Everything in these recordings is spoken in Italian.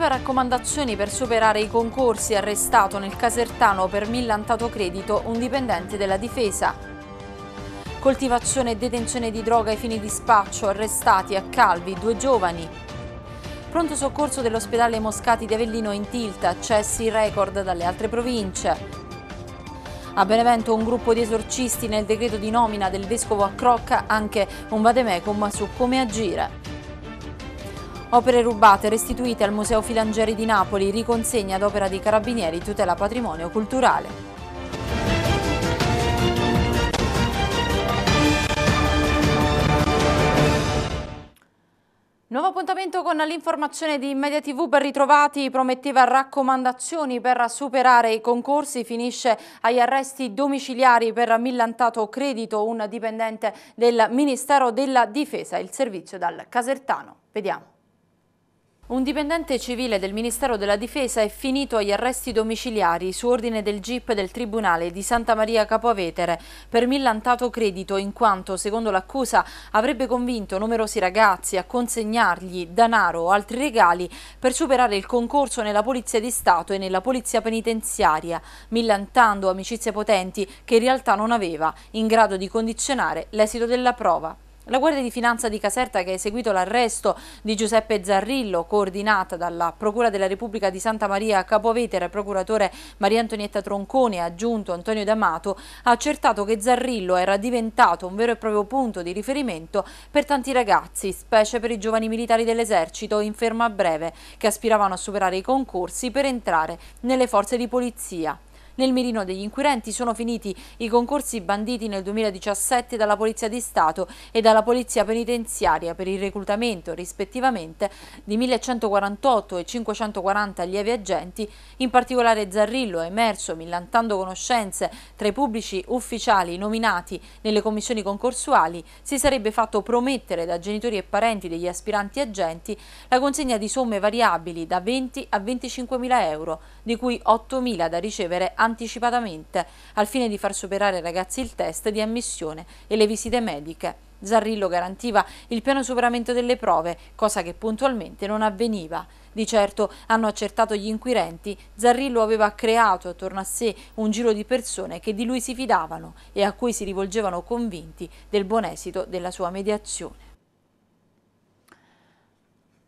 Relative raccomandazioni per superare i concorsi, arrestato nel Casertano per millantato credito un dipendente della difesa. Coltivazione e detenzione di droga ai fini di spaccio, arrestati a Calvi due giovani. Pronto soccorso dell'ospedale Moscati di Avellino in tilt, accessi record dalle altre province. A Benevento un gruppo di esorcisti nel decreto di nomina del vescovo a Crocca, anche un vademecum su come agire. Opere rubate restituite al Museo Filangieri di Napoli, riconsegna ad opera dei carabinieri tutela patrimonio culturale. Nuovo appuntamento con l'informazione di Media TV per ritrovati prometteva raccomandazioni per superare i concorsi, finisce agli arresti domiciliari per millantato credito un dipendente del Ministero della Difesa, il servizio dal Casertano. Vediamo. Un dipendente civile del Ministero della Difesa è finito agli arresti domiciliari su ordine del GIP del Tribunale di Santa Maria Capovetere per millantato credito in quanto, secondo l'accusa, avrebbe convinto numerosi ragazzi a consegnargli danaro o altri regali per superare il concorso nella Polizia di Stato e nella Polizia Penitenziaria, millantando amicizie potenti che in realtà non aveva, in grado di condizionare l'esito della prova. La Guardia di Finanza di Caserta che ha eseguito l'arresto di Giuseppe Zarrillo, coordinata dalla Procura della Repubblica di Santa Maria Capovetera e procuratore Maria Antonietta Troncone, aggiunto Antonio D'Amato, ha accertato che Zarrillo era diventato un vero e proprio punto di riferimento per tanti ragazzi, specie per i giovani militari dell'esercito in ferma breve, che aspiravano a superare i concorsi per entrare nelle forze di polizia. Nel mirino degli inquirenti sono finiti i concorsi banditi nel 2017 dalla Polizia di Stato e dalla Polizia Penitenziaria per il reclutamento rispettivamente di 1148 e 540 allievi agenti, in particolare Zarrillo è emerso millantando conoscenze tra i pubblici ufficiali nominati nelle commissioni concorsuali, si sarebbe fatto promettere da genitori e parenti degli aspiranti agenti la consegna di somme variabili da 20 a 25 mila euro, di cui 8 mila da ricevere annualmente anticipatamente al fine di far superare ai ragazzi il test di ammissione e le visite mediche. Zarrillo garantiva il pieno superamento delle prove, cosa che puntualmente non avveniva. Di certo, hanno accertato gli inquirenti, Zarrillo aveva creato attorno a sé un giro di persone che di lui si fidavano e a cui si rivolgevano convinti del buon esito della sua mediazione.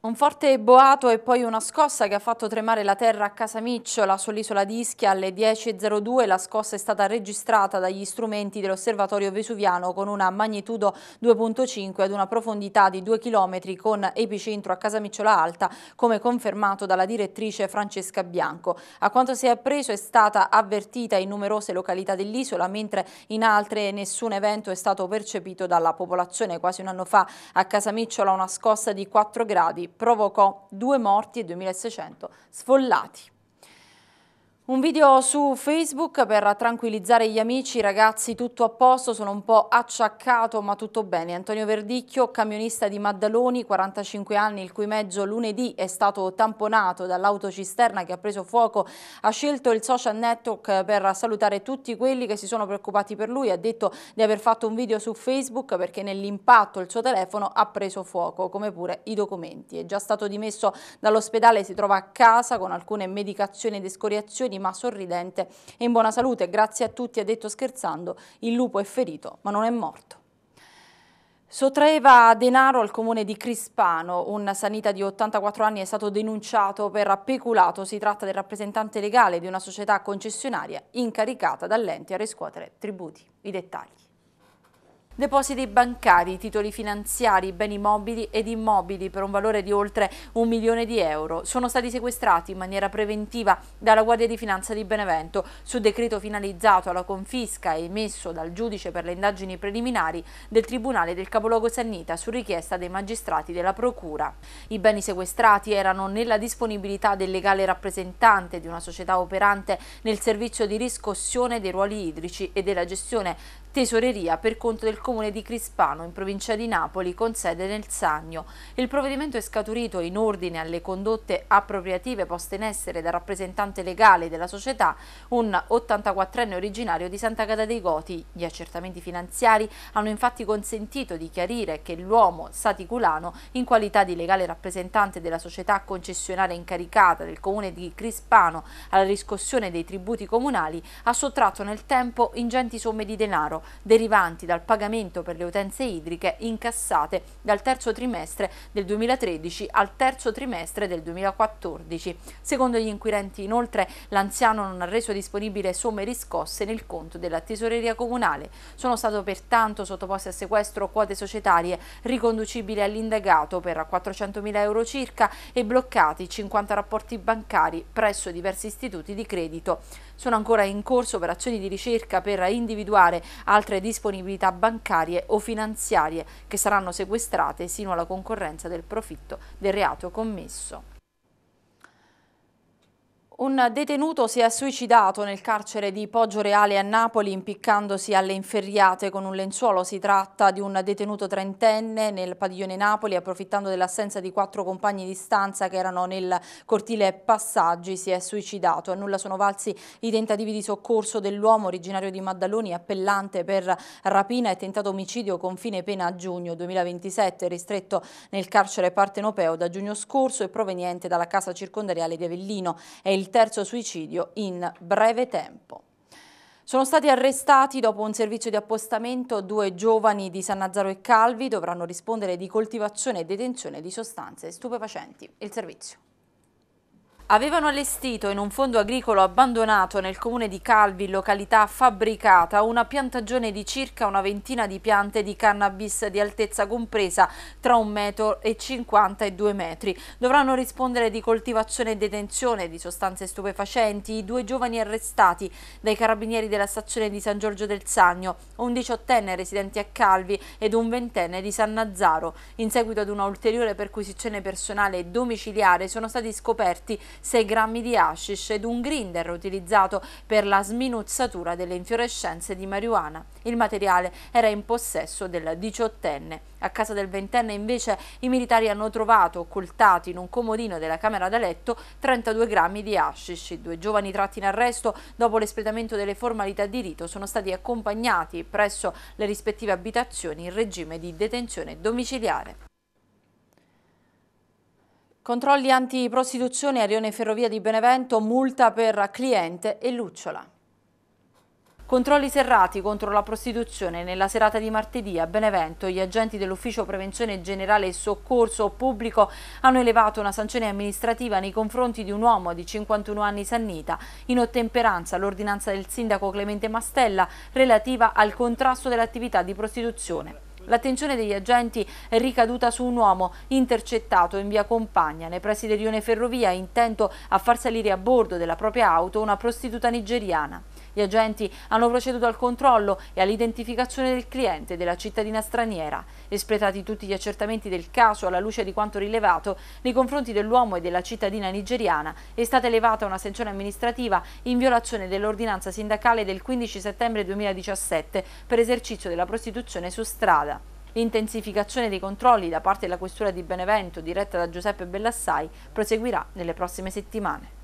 Un forte boato e poi una scossa che ha fatto tremare la terra a Casamicciola sull'isola di Ischia alle 10.02. La scossa è stata registrata dagli strumenti dell'osservatorio vesuviano con una magnitudo 2.5 ad una profondità di 2 km con epicentro a Casamicciola Alta come confermato dalla direttrice Francesca Bianco. A quanto si è appreso è stata avvertita in numerose località dell'isola mentre in altre nessun evento è stato percepito dalla popolazione. Quasi un anno fa a Casamicciola una scossa di 4 gradi provocò due morti e 2.600 sfollati. Un video su Facebook per tranquillizzare gli amici, ragazzi tutto a posto, sono un po' acciaccato ma tutto bene. Antonio Verdicchio, camionista di Maddaloni, 45 anni, il cui mezzo lunedì è stato tamponato dall'autocisterna che ha preso fuoco, ha scelto il social network per salutare tutti quelli che si sono preoccupati per lui. Ha detto di aver fatto un video su Facebook perché nell'impatto il suo telefono ha preso fuoco, come pure i documenti. È già stato dimesso dall'ospedale, si trova a casa con alcune medicazioni ed escoriazioni infortuni ma sorridente e in buona salute. Grazie a tutti, ha detto scherzando, il lupo è ferito ma non è morto. Sottraeva denaro al comune di Crispano, un sanita di 84 anni è stato denunciato per peculato, si tratta del rappresentante legale di una società concessionaria incaricata dall'ente a riscuotere tributi. I dettagli. Depositi bancari, titoli finanziari, beni mobili ed immobili per un valore di oltre un milione di euro sono stati sequestrati in maniera preventiva dalla Guardia di Finanza di Benevento su decreto finalizzato alla confisca emesso dal giudice per le indagini preliminari del Tribunale del Capoluogo Sannita su richiesta dei magistrati della Procura. I beni sequestrati erano nella disponibilità del legale rappresentante di una società operante nel servizio di riscossione dei ruoli idrici e della gestione tesoreria per conto del comune di Crispano in provincia di Napoli con sede nel Sannio. Il provvedimento è scaturito in ordine alle condotte appropriative poste in essere dal rappresentante legale della società, un 84enne originario di Santa Cata dei Goti. Gli accertamenti finanziari hanno infatti consentito di chiarire che l'uomo saticulano, in qualità di legale rappresentante della società concessionaria incaricata del comune di Crispano alla riscossione dei tributi comunali, ha sottratto nel tempo ingenti somme di denaro derivanti dal pagamento per le utenze idriche incassate dal terzo trimestre del 2013 al terzo trimestre del 2014. Secondo gli inquirenti inoltre l'anziano non ha reso disponibile somme riscosse nel conto della tesoreria comunale. Sono stato pertanto sottoposte a sequestro quote societarie riconducibili all'indagato per 400.000 euro circa e bloccati 50 rapporti bancari presso diversi istituti di credito. Sono ancora in corso operazioni di ricerca per individuare altre disponibilità bancarie o finanziarie che saranno sequestrate sino alla concorrenza del profitto del reato commesso. Un detenuto si è suicidato nel carcere di Poggio Reale a Napoli impiccandosi alle inferriate con un lenzuolo. Si tratta di un detenuto trentenne nel padiglione Napoli approfittando dell'assenza di quattro compagni di stanza che erano nel cortile Passaggi si è suicidato. A nulla sono valsi i tentativi di soccorso dell'uomo originario di Maddaloni appellante per rapina e tentato omicidio con fine pena a giugno 2027 ristretto nel carcere partenopeo da giugno scorso e proveniente dalla casa circondariale di Avellino. È il terzo suicidio in breve tempo. Sono stati arrestati dopo un servizio di appostamento due giovani di San Nazaro e Calvi dovranno rispondere di coltivazione e detenzione di sostanze stupefacenti. Il servizio avevano allestito in un fondo agricolo abbandonato nel comune di Calvi, località fabbricata, una piantagione di circa una ventina di piante di cannabis di altezza compresa tra 1,50 m e 2 metri. Dovranno rispondere di coltivazione e detenzione di sostanze stupefacenti i due giovani arrestati dai carabinieri della stazione di San Giorgio del Sagno, un diciottenne residente a Calvi ed un ventenne di San Nazzaro. In seguito ad una ulteriore perquisizione personale e domiciliare sono stati scoperti 6 grammi di hashish ed un grinder utilizzato per la sminuzzatura delle infiorescenze di marijuana. Il materiale era in possesso del diciottenne. A casa del ventenne invece i militari hanno trovato, occultati in un comodino della camera da letto, 32 grammi di hashish. I due giovani tratti in arresto dopo l'espletamento delle formalità di rito sono stati accompagnati presso le rispettive abitazioni in regime di detenzione domiciliare. Controlli anti-prostituzione a Rione Ferrovia di Benevento, multa per cliente e lucciola. Controlli serrati contro la prostituzione. Nella serata di martedì a Benevento gli agenti dell'Ufficio Prevenzione Generale e Soccorso Pubblico hanno elevato una sanzione amministrativa nei confronti di un uomo di 51 anni sannita in ottemperanza all'ordinanza del sindaco Clemente Mastella relativa al contrasto dell'attività di prostituzione. L'attenzione degli agenti è ricaduta su un uomo intercettato in via Compagna, nei pressi di Rione Ferrovia, intento a far salire a bordo della propria auto una prostituta nigeriana. Gli agenti hanno proceduto al controllo e all'identificazione del cliente della cittadina straniera. Espletati tutti gli accertamenti del caso alla luce di quanto rilevato, nei confronti dell'uomo e della cittadina nigeriana è stata elevata una sanzione amministrativa in violazione dell'ordinanza sindacale del 15 settembre 2017 per esercizio della prostituzione su strada. L'intensificazione dei controlli da parte della Questura di Benevento, diretta da Giuseppe Bellassai, proseguirà nelle prossime settimane.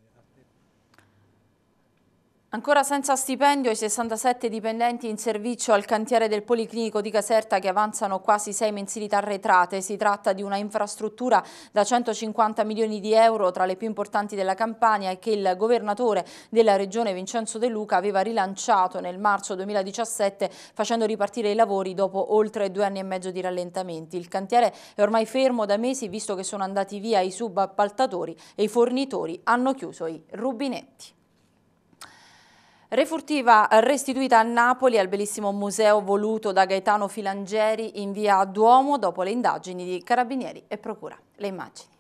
Ancora senza stipendio i 67 dipendenti in servizio al cantiere del Policlinico di Caserta che avanzano quasi sei mensilità arretrate. Si tratta di una infrastruttura da 150 milioni di euro tra le più importanti della Campania e che il governatore della regione Vincenzo De Luca aveva rilanciato nel marzo 2017 facendo ripartire i lavori dopo oltre due anni e mezzo di rallentamenti. Il cantiere è ormai fermo da mesi visto che sono andati via i subappaltatori e i fornitori hanno chiuso i rubinetti. Re furtiva restituita a Napoli al bellissimo museo voluto da Gaetano Filangieri in via Duomo dopo le indagini di Carabinieri e Procura. Le immagini.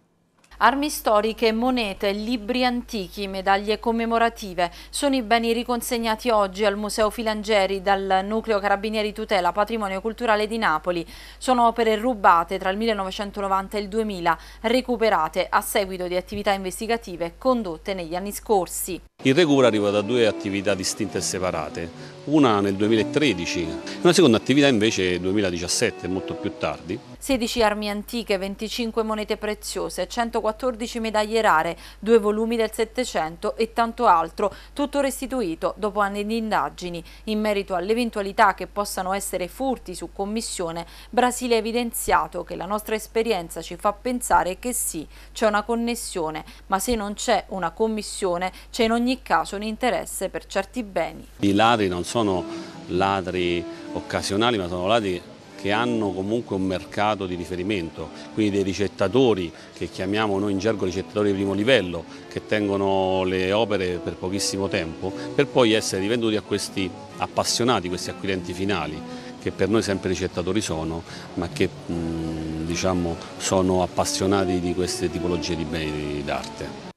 Armi storiche, monete, libri antichi, medaglie commemorative sono i beni riconsegnati oggi al Museo Filangeri dal Nucleo Carabinieri Tutela Patrimonio Culturale di Napoli. Sono opere rubate tra il 1990 e il 2000, recuperate a seguito di attività investigative condotte negli anni scorsi. Il recupero arriva da due attività distinte e separate una nel 2013, una seconda attività invece nel 2017, molto più tardi. 16 armi antiche, 25 monete preziose, 114 medaglie rare, due volumi del Settecento e tanto altro, tutto restituito dopo anni di indagini. In merito all'eventualità che possano essere furti su commissione, Brasile ha evidenziato che la nostra esperienza ci fa pensare che sì, c'è una connessione, ma se non c'è una commissione c'è in ogni caso un interesse per certi beni. I ladri non sono sono ladri occasionali ma sono ladri che hanno comunque un mercato di riferimento, quindi dei ricettatori che chiamiamo noi in gergo ricettatori di primo livello, che tengono le opere per pochissimo tempo, per poi essere rivenduti a questi appassionati, questi acquirenti finali, che per noi sempre ricettatori sono, ma che mh, diciamo, sono appassionati di queste tipologie di beni d'arte.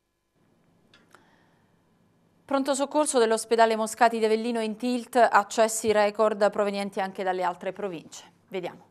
Pronto soccorso dell'ospedale Moscati di Avellino in tilt, accessi record provenienti anche dalle altre province. Vediamo.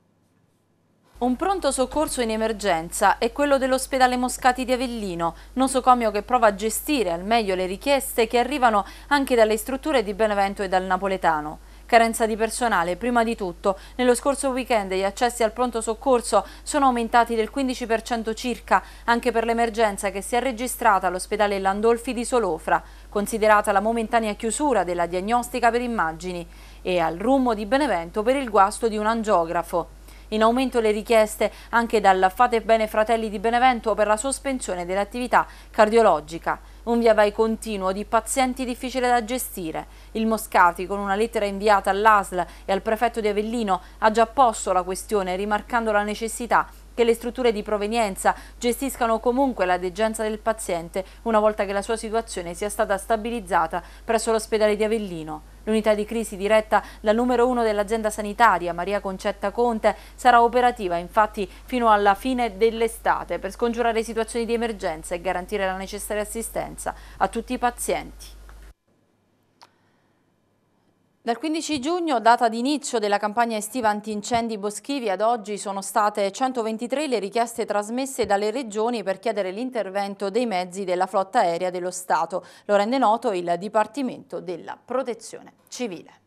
Un pronto soccorso in emergenza è quello dell'ospedale Moscati di Avellino, nosocomio che prova a gestire al meglio le richieste che arrivano anche dalle strutture di Benevento e dal Napoletano. Carenza di personale, prima di tutto. Nello scorso weekend gli accessi al pronto soccorso sono aumentati del 15% circa, anche per l'emergenza che si è registrata all'ospedale Landolfi di Solofra considerata la momentanea chiusura della diagnostica per immagini e al rummo di Benevento per il guasto di un angiografo. In aumento le richieste anche dal Fate Bene Fratelli di Benevento per la sospensione dell'attività cardiologica. Un via vai continuo di pazienti difficile da gestire. Il Moscati, con una lettera inviata all'ASL e al prefetto di Avellino, ha già posto la questione rimarcando la necessità che le strutture di provenienza gestiscano comunque la degenza del paziente una volta che la sua situazione sia stata stabilizzata presso l'ospedale di Avellino. L'unità di crisi diretta dal numero uno dell'azienda sanitaria Maria Concetta Conte sarà operativa infatti fino alla fine dell'estate per scongiurare situazioni di emergenza e garantire la necessaria assistenza a tutti i pazienti. Dal 15 giugno, data d'inizio della campagna estiva antincendi boschivi, ad oggi sono state 123 le richieste trasmesse dalle regioni per chiedere l'intervento dei mezzi della flotta aerea dello Stato. Lo rende noto il Dipartimento della Protezione Civile.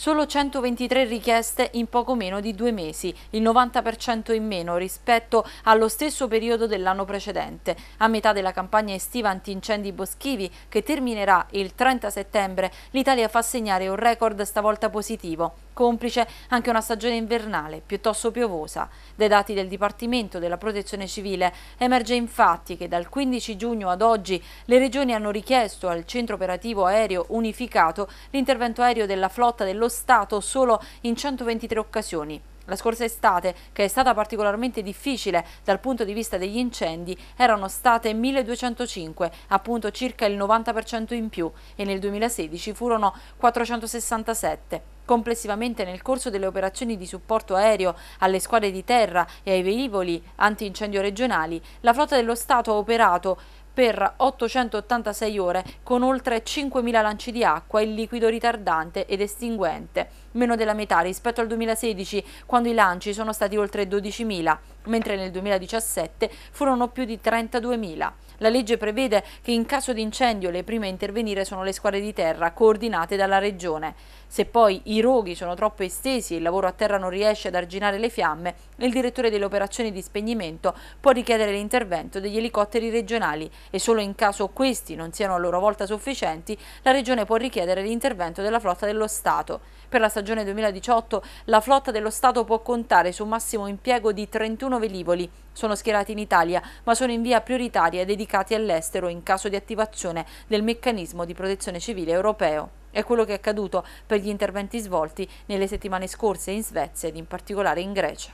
Solo 123 richieste in poco meno di due mesi, il 90% in meno rispetto allo stesso periodo dell'anno precedente. A metà della campagna estiva antincendi boschivi, che terminerà il 30 settembre, l'Italia fa segnare un record stavolta positivo complice anche una stagione invernale piuttosto piovosa. Dai dati del Dipartimento della Protezione Civile emerge infatti che dal 15 giugno ad oggi le regioni hanno richiesto al Centro Operativo Aereo Unificato l'intervento aereo della flotta dello Stato solo in 123 occasioni. La scorsa estate, che è stata particolarmente difficile dal punto di vista degli incendi, erano state 1205, appunto circa il 90% in più, e nel 2016 furono 467. Complessivamente nel corso delle operazioni di supporto aereo alle squadre di terra e ai velivoli antincendio regionali, la flotta dello Stato ha operato per 886 ore con oltre 5.000 lanci di acqua e liquido ritardante ed estinguente, meno della metà rispetto al 2016 quando i lanci sono stati oltre 12.000, mentre nel 2017 furono più di 32.000. La legge prevede che in caso di incendio le prime a intervenire sono le squadre di terra coordinate dalla Regione. Se poi i roghi sono troppo estesi e il lavoro a terra non riesce ad arginare le fiamme, il direttore delle operazioni di spegnimento può richiedere l'intervento degli elicotteri regionali e solo in caso questi non siano a loro volta sufficienti, la Regione può richiedere l'intervento della flotta dello Stato. Per la stagione 2018 la flotta dello Stato può contare su un massimo impiego di 31 velivoli. Sono schierati in Italia, ma sono in via prioritaria dedicati all'estero in caso di attivazione del meccanismo di protezione civile europeo. È quello che è accaduto per gli interventi svolti nelle settimane scorse in Svezia ed in particolare in Grecia.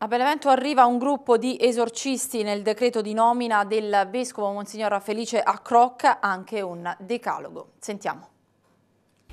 A Benevento arriva un gruppo di esorcisti nel decreto di nomina del vescovo Monsignor Felice Accrocca, anche un decalogo. Sentiamo.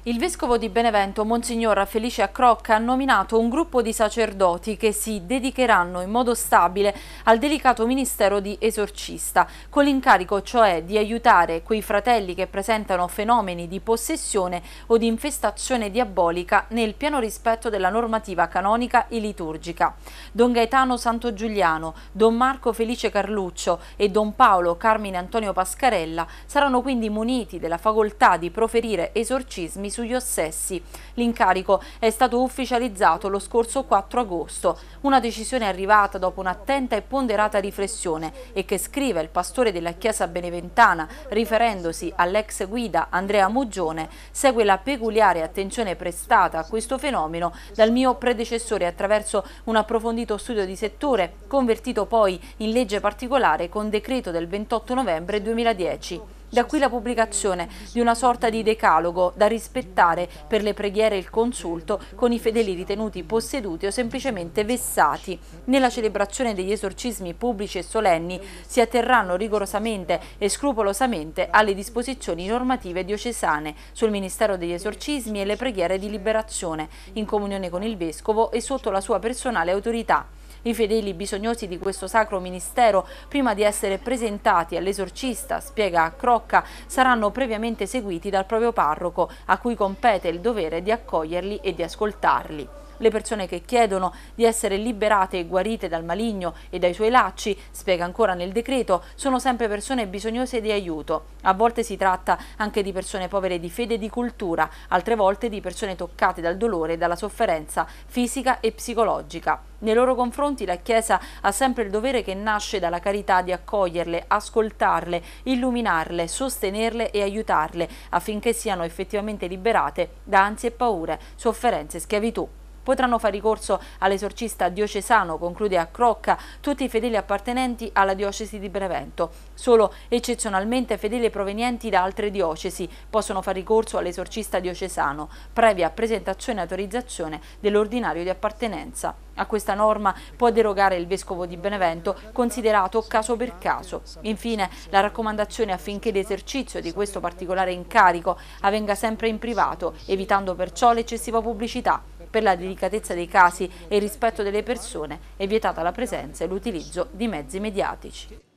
Il Vescovo di Benevento, Monsignor Felice Accrocca, ha nominato un gruppo di sacerdoti che si dedicheranno in modo stabile al delicato ministero di esorcista, con l'incarico cioè di aiutare quei fratelli che presentano fenomeni di possessione o di infestazione diabolica nel pieno rispetto della normativa canonica e liturgica. Don Gaetano Santo Giuliano, Don Marco Felice Carluccio e Don Paolo Carmine Antonio Pascarella saranno quindi muniti della facoltà di proferire esorcismi sugli ossessi. L'incarico è stato ufficializzato lo scorso 4 agosto, una decisione arrivata dopo un'attenta e ponderata riflessione e che scrive il pastore della Chiesa Beneventana, riferendosi all'ex guida Andrea Muggione, segue la peculiare attenzione prestata a questo fenomeno dal mio predecessore attraverso un approfondito studio di settore, convertito poi in legge particolare con decreto del 28 novembre 2010. Da qui la pubblicazione di una sorta di decalogo da rispettare per le preghiere e il consulto con i fedeli ritenuti posseduti o semplicemente vessati. Nella celebrazione degli esorcismi pubblici e solenni si atterranno rigorosamente e scrupolosamente alle disposizioni normative diocesane sul Ministero degli Esorcismi e le preghiere di liberazione, in comunione con il Vescovo e sotto la sua personale autorità. I fedeli bisognosi di questo sacro ministero, prima di essere presentati all'esorcista, spiega a Crocca, saranno previamente seguiti dal proprio parroco, a cui compete il dovere di accoglierli e di ascoltarli. Le persone che chiedono di essere liberate e guarite dal maligno e dai suoi lacci, spiega ancora nel decreto, sono sempre persone bisognose di aiuto. A volte si tratta anche di persone povere di fede e di cultura, altre volte di persone toccate dal dolore e dalla sofferenza fisica e psicologica. Nei loro confronti la Chiesa ha sempre il dovere che nasce dalla carità di accoglierle, ascoltarle, illuminarle, sostenerle e aiutarle affinché siano effettivamente liberate da ansie e paure, sofferenze e schiavitù potranno fare ricorso all'esorcista diocesano, conclude a Crocca, tutti i fedeli appartenenti alla diocesi di Benevento. Solo eccezionalmente fedeli provenienti da altre diocesi possono fare ricorso all'esorcista diocesano, previa presentazione e autorizzazione dell'ordinario di appartenenza. A questa norma può derogare il Vescovo di Benevento, considerato caso per caso. Infine, la raccomandazione affinché l'esercizio di questo particolare incarico avvenga sempre in privato, evitando perciò l'eccessiva pubblicità per la delicatezza dei casi e il rispetto delle persone è vietata la presenza e l'utilizzo di mezzi mediatici.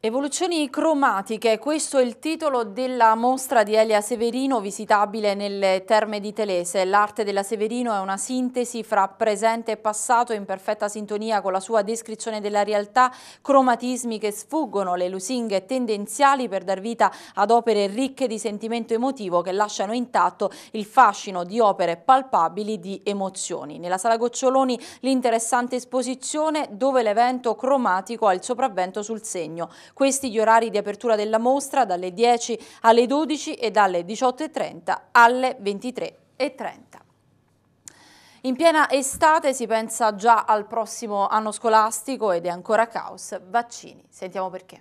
Evoluzioni cromatiche, questo è il titolo della mostra di Elia Severino visitabile nelle terme di Telese. L'arte della Severino è una sintesi fra presente e passato in perfetta sintonia con la sua descrizione della realtà, cromatismi che sfuggono le lusinghe tendenziali per dar vita ad opere ricche di sentimento emotivo che lasciano intatto il fascino di opere palpabili di emozioni. Nella sala Goccioloni l'interessante esposizione dove l'evento cromatico ha il sopravvento sul segno questi gli orari di apertura della mostra dalle 10 alle 12 e dalle 18.30 alle 23.30. In piena estate si pensa già al prossimo anno scolastico ed è ancora caos vaccini. Sentiamo perché.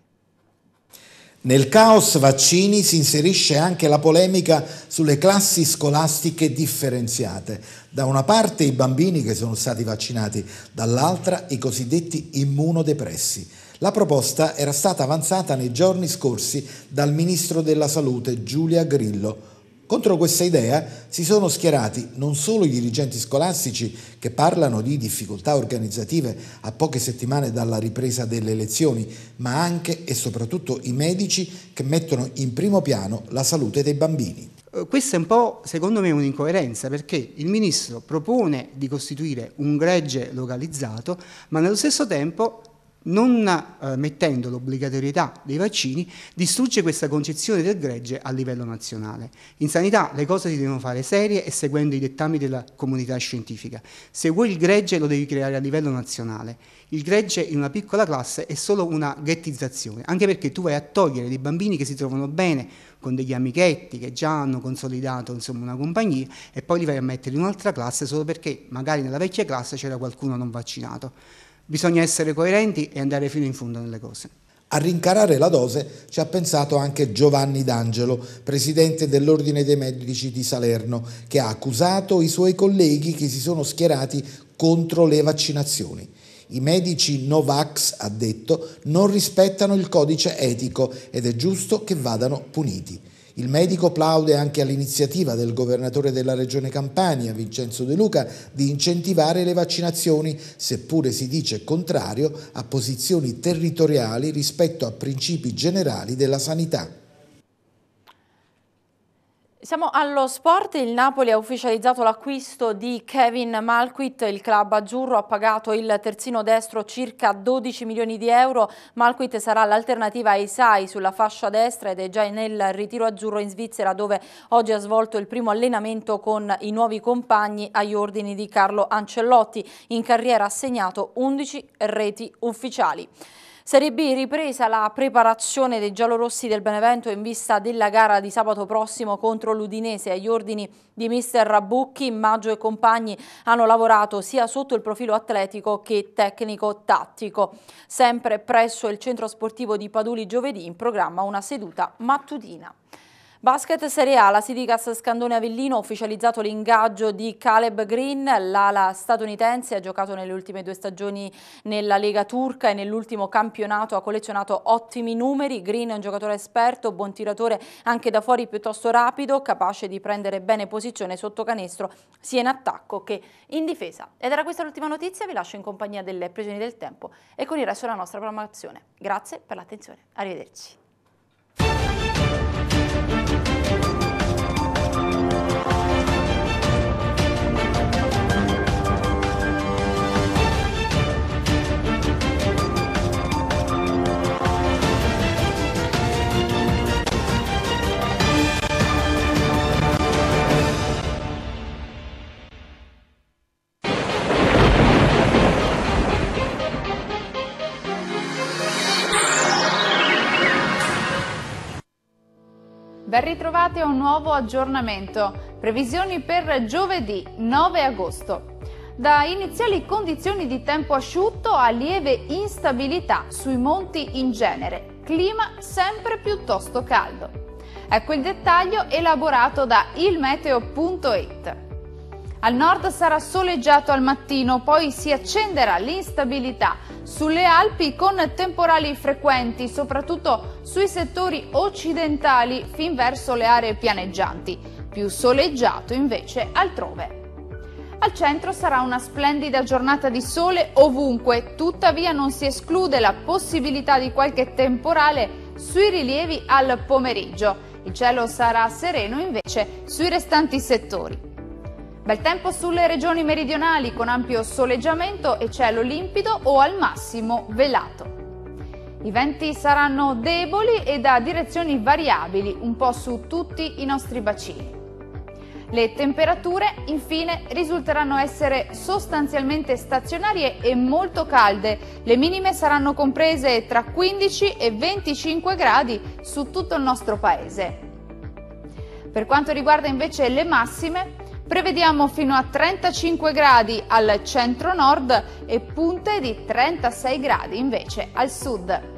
Nel caos vaccini si inserisce anche la polemica sulle classi scolastiche differenziate. Da una parte i bambini che sono stati vaccinati, dall'altra i cosiddetti immunodepressi. La proposta era stata avanzata nei giorni scorsi dal Ministro della Salute Giulia Grillo. Contro questa idea si sono schierati non solo i dirigenti scolastici che parlano di difficoltà organizzative a poche settimane dalla ripresa delle elezioni, ma anche e soprattutto i medici che mettono in primo piano la salute dei bambini. Eh, questa è un po', secondo me, un'incoerenza perché il Ministro propone di costituire un gregge localizzato, ma nello stesso tempo non eh, mettendo l'obbligatorietà dei vaccini, distrugge questa concezione del gregge a livello nazionale. In sanità le cose si devono fare serie e seguendo i dettami della comunità scientifica. Se vuoi il gregge lo devi creare a livello nazionale. Il gregge in una piccola classe è solo una ghettizzazione, anche perché tu vai a togliere dei bambini che si trovano bene con degli amichetti che già hanno consolidato insomma, una compagnia e poi li vai a mettere in un'altra classe solo perché magari nella vecchia classe c'era qualcuno non vaccinato. Bisogna essere coerenti e andare fino in fondo nelle cose. A rincarare la dose ci ha pensato anche Giovanni D'Angelo, presidente dell'Ordine dei Medici di Salerno, che ha accusato i suoi colleghi che si sono schierati contro le vaccinazioni. I medici Novax, ha detto, non rispettano il codice etico ed è giusto che vadano puniti. Il medico plaude anche all'iniziativa del governatore della regione Campania, Vincenzo De Luca, di incentivare le vaccinazioni, seppure si dice contrario a posizioni territoriali rispetto a principi generali della sanità. Siamo allo sport, il Napoli ha ufficializzato l'acquisto di Kevin Malquit, il club azzurro ha pagato il terzino destro circa 12 milioni di euro, Malquit sarà l'alternativa ai Sai sulla fascia destra ed è già nel ritiro azzurro in Svizzera dove oggi ha svolto il primo allenamento con i nuovi compagni agli ordini di Carlo Ancellotti, in carriera ha segnato 11 reti ufficiali. Serie B ripresa la preparazione dei giallorossi del Benevento in vista della gara di sabato prossimo contro l'Udinese. Agli ordini di mister Rabucchi, Maggio e compagni hanno lavorato sia sotto il profilo atletico che tecnico-tattico. Sempre presso il centro sportivo di Paduli giovedì in programma una seduta mattutina. Basket Serie A, la Sidigas Scandone Avellino ha ufficializzato l'ingaggio di Caleb Green, l'ala statunitense, ha giocato nelle ultime due stagioni nella Lega Turca e nell'ultimo campionato ha collezionato ottimi numeri. Green è un giocatore esperto, buon tiratore anche da fuori piuttosto rapido, capace di prendere bene posizione sotto canestro sia in attacco che in difesa. Ed era questa l'ultima notizia, vi lascio in compagnia delle previsioni del tempo e con il resto della nostra programmazione. Grazie per l'attenzione, arrivederci. Ben ritrovati a un nuovo aggiornamento. Previsioni per giovedì 9 agosto. Da iniziali condizioni di tempo asciutto a lieve instabilità sui monti in genere, clima sempre piuttosto caldo. Ecco il dettaglio elaborato da ilmeteo.it. Al nord sarà soleggiato al mattino, poi si accenderà l'instabilità sulle Alpi con temporali frequenti, soprattutto sui settori occidentali fin verso le aree pianeggianti, più soleggiato invece altrove. Al centro sarà una splendida giornata di sole ovunque, tuttavia non si esclude la possibilità di qualche temporale sui rilievi al pomeriggio. Il cielo sarà sereno invece sui restanti settori. Bel tempo sulle regioni meridionali con ampio soleggiamento e cielo limpido o al massimo velato. I venti saranno deboli e da direzioni variabili un po' su tutti i nostri bacini. Le temperature infine risulteranno essere sostanzialmente stazionarie e molto calde. Le minime saranno comprese tra 15 e 25 gradi su tutto il nostro paese. Per quanto riguarda invece le massime, Prevediamo fino a 35 gradi al centro-nord e punte di 36 gradi invece al sud.